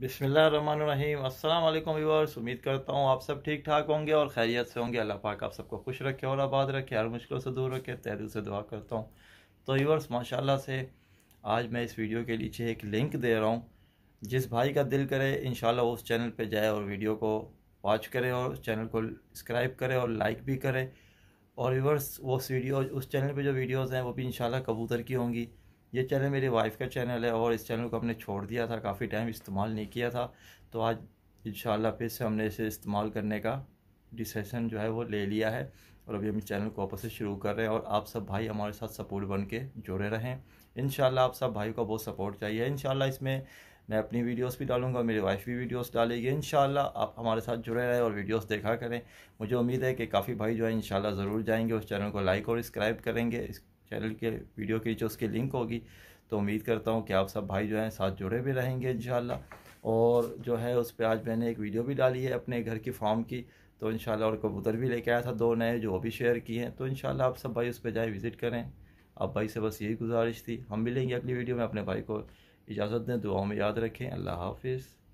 बिसमीम अल्लाम व्यूवर्स उम्मीद करता हूँ आप सब ठीक ठाक होंगे और खैरियत से होंगे अल्लाह पाक आप सबको खुश रखे और आबाद रखे हर मुश्किल से दूर रखे तय दिल से दुआ करता हूँ तो व्यूवर्स माशाल्लाह से आज मैं इस वीडियो के नीचे एक लिंक दे रहा हूँ जिस भाई का दिल करे इन उस चैनल पर जाए और वीडियो को वॉच करे और चैनल को सब्सक्राइब करे और लाइक भी करे और व्यूवर्स वो वीडियो उस चैनल पर जो वीडियोज़ हैं वो भी इन कबूतर की होंगी ये चैनल मेरी वाइफ का चैनल है और इस चैनल को हमने छोड़ दिया था काफ़ी टाइम इस्तेमाल नहीं किया था तो आज इन फिर से हमने इसे इस्तेमाल करने का डिसीसन जो है वो ले लिया है और अभी हम इस चैनल को वापस से शुरू कर रहे हैं और आप सब भाई हमारे साथ सपोर्ट बन के जुड़े रहें इन आप सब भाई का बहुत सपोर्ट चाहिए इन इसमें मैं अपनी वीडियोस भी डालूंगा मेरी वाइफ भी वीडियोस डालेगी इन आप हमारे साथ जुड़े रहें और वीडियोस देखा करें मुझे उम्मीद है कि काफ़ी भाई जो है इन ज़रूर जाएंगे उस चैनल को लाइक और सब्सक्राइब करेंगे चैनल के वीडियो के जो उसकी लिंक होगी तो उम्मीद करता हूँ कि आप सब भाई जो हैं साथ जुड़े भी रहेंगे इन और जो है उस पर आज मैंने एक वीडियो भी डाली है अपने घर की फार्म की तो इन और कबूतर भी लेके आया था दो नए जो वो भी शेयर किए हैं तो इन आप सब भाई उस पर जाए विज़िट करें आप भाई से बस यही गुजारिश थी हम मिलेंगे अगली वीडियो में अपने भाई को इजाज़त दें दुआओं में याद रखें अल्लाह हाफिज़